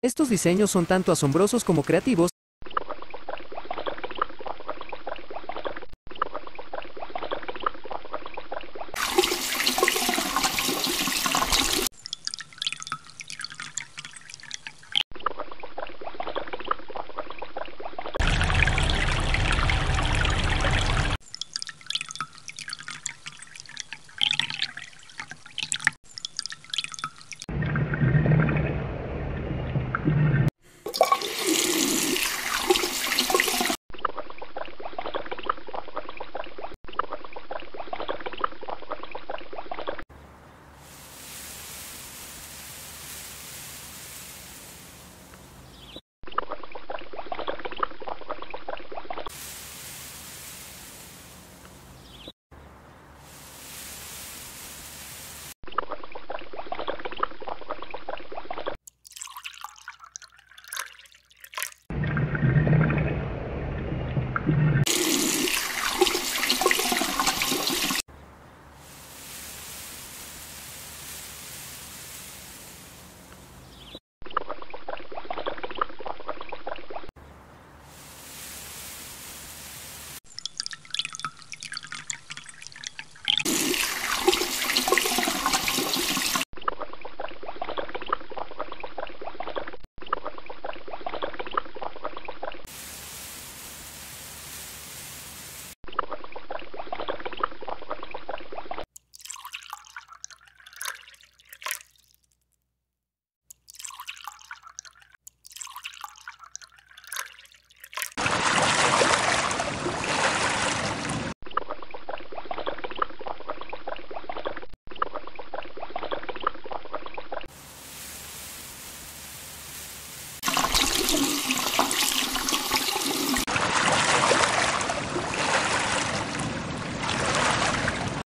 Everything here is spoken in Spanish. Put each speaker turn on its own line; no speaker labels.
Estos diseños son tanto asombrosos como creativos,